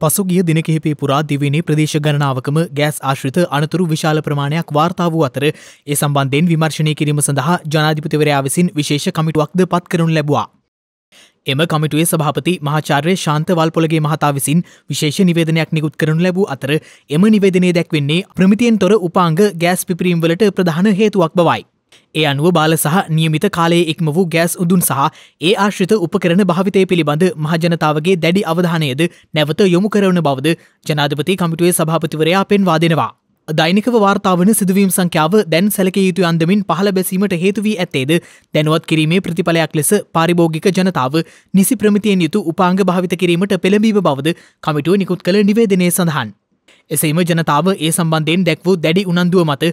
පසුගිය දින කිහිපේ පුරා දිවයිනේ ප්‍රදේශ ගණනාවකම ගෑස් ආශ්‍රිත අනතුරු විශාල ප්‍රමාණයක් වාර්තා වූ අතර ඒ සම්බන්ධයෙන් විමර්ශනය කිරීම සඳහා ජනාධිපතිවරයා විසින් විශේෂ කමිටුවක්ද පත් කරනු ලැබුවා. එම කමිටුවේ සභාපති මහාචාර්ය ශාන්ත වල්පොලගේ මහතා විසින් විශේෂ නිවේදනයක් නිකුත් කරනු ලැබූ අතර එම නිවේදනයේ දැක්වෙන්නේ ප්‍රමිතියෙන් තොර උපාංග ගෑස් පිපිරීම්වලට ප්‍රධාන හේතුවක් බවයි. ඒ අනුව බාල සහ නියමිත කාලයේ ඉක්ම වූ ගෑස් උදුන් සහ ඒ ආශ්‍රිත උපකරන භාවිතය පිළිබඳ මහජනතාවගේ දැඩි අවධානයද නැවත යොමු කරවන බවද ජනාධපති කමිටුවේ සභාපතිවරයා පෙන්වා දෙනවා. දෛනිකව වාර්තාාවන සිදුවීම් සංඛ්‍යාව දැන් සැලක යුතු අන්දමින් පහළ බැසීමට හේතුවී ඇත්තේද දැනුවත් කිරීමේ ප්‍රතිඵලයක් ලෙස පාරිභෝගික ජනතාව නිසි ප්‍රමිතියෙන් යුතු උපාංග භාවිත කිරීමට පෙළඹීම බවද කමිටුව නිකුත් කළ නිවේදනය සඳහන්. එසේම ජනතාව ඒ සම්බන්ධයෙන් දැක්වූ දැඩි උනන්දුව මත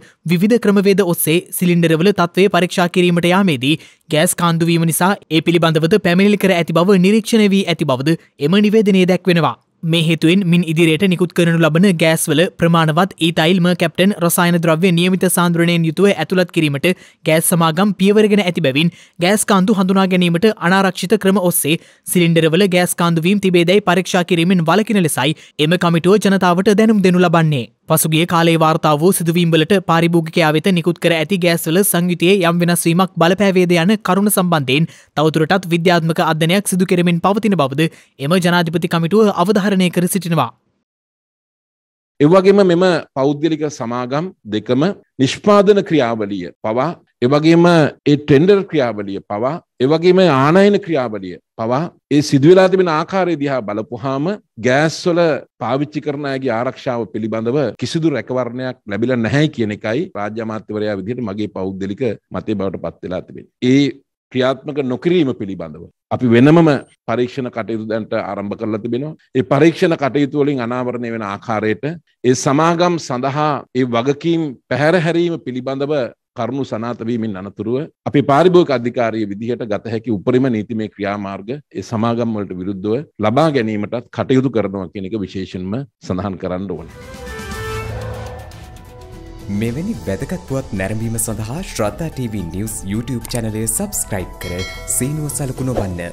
විධ ක්‍රමවේද ඔස්සේ සිලින්ඩරවල තත්ත්වය පරීක්ෂා කිරීමට යාමේදී ගෑස් කාන්දුවීම නිසා ඒ පිළිබඳවද පැමිණිල් කර ඇති බව නිරීක්ෂණය වී ඇති බවද එම නිවේදනය දැක්වෙනවා. මේ හේතුවෙන් මින් ඉදිරියට නිකුත් කරනු ලබන ගෑස්වල ප්‍රමාණවත් ඊතයිල්ම කැප්ටන් රසායන ද්‍රව්‍ය නියමිත සාන්ද්‍රණයෙන් යුතුව ඇතුළත් කිරීමට ගෑස් සමාගම් පියවරගෙන ඇති බැවින් ගෑස් කාන්දු හඳුනා ගැනීමට අනාරක්ෂිත ක්‍රම ඔස්සේ සිලින්ඩරවල ගෑස් කාන්දුවීම් තිබේදැයි පරීක්ෂා කිරීමෙන් වලකින ලෙසයි එම කමිටුව ජනතාවට දැනුම් දෙනු ලබන්නේ. පසුගේ කාලේ වාර්තා වූ සිදුවීම්වලට පාරිභෝගිකයා වෙත නිකුත් කර ඇති ගෑස්වල සංයුතියේ යම් වෙනස්වීමක් බලපෑවේද යන කරුණ සම්බන්ධයෙන් තවතුරටත් විද්‍යාත්මක අධ්‍යනයක් සිදු කරමින් පවතින බවද එම ජනාධිපති කමිටුව අවධාරණය කර සිටිනවා. එවගේම මෙම පෞද්ගලික සමාගම් දෙකම නිෂ්පාදන ක්‍රියාවලිය පවා එවගේම ඒ ටෙන්ඩර් ක්‍රියාවලිය පවා එවගේම ආනයන ක්‍රියාවලිය පවා ඒ සිදුවෙලා තිබෙන ආකාරය දිහා බලපුහාම ගෑස්වල පාවිච්චි කරන අයගේ ආරක්ෂාව පිළිබඳව කිසිදු රැකවරණයක් ලැබිලා නැහැ කියන එකයි රාජ්‍ය අමාත්‍යවරයා විදිහට මගේ පෞද්ගලික මතය බවට පත් වෙලා තිබෙන්නේ. ඒ ක්‍රියාත්මක නොකිරීම පිළිබඳව. අපි වෙනමම පරීක්ෂණ කටයුතු දැන්ට ආරම්භ කරලා තිබෙනවා. ඒ පරීක්ෂණ කටයුතු වලින් අනාවරණය වෙන ආකාරයට ඒ සමාගම් සඳහා ඒ වගකීම් පැහැර හැරීම පිළිබඳව කරුණු සනාතවීමෙන් අනතුරුව අපි පාරිභෝගික අධිකාරිය විදිහට ගත හැකි උපරිම නීතිමය ක්‍රියාමාර්ග ඒ සමාගම් වලට විරුද්ධව ලබා ගැනීමටත් කටයුතු කරනවා කියන එක විශේෂයෙන්ම සඳහන් කරන්න ඕනේ. මෙවැනි වැදගත් පුවත් නැරඹීම සඳහා ශ්‍රද්ධා TV නිවස් YouTube channel එක subscribe කර සීනුව සලකුණ ඔබන්න.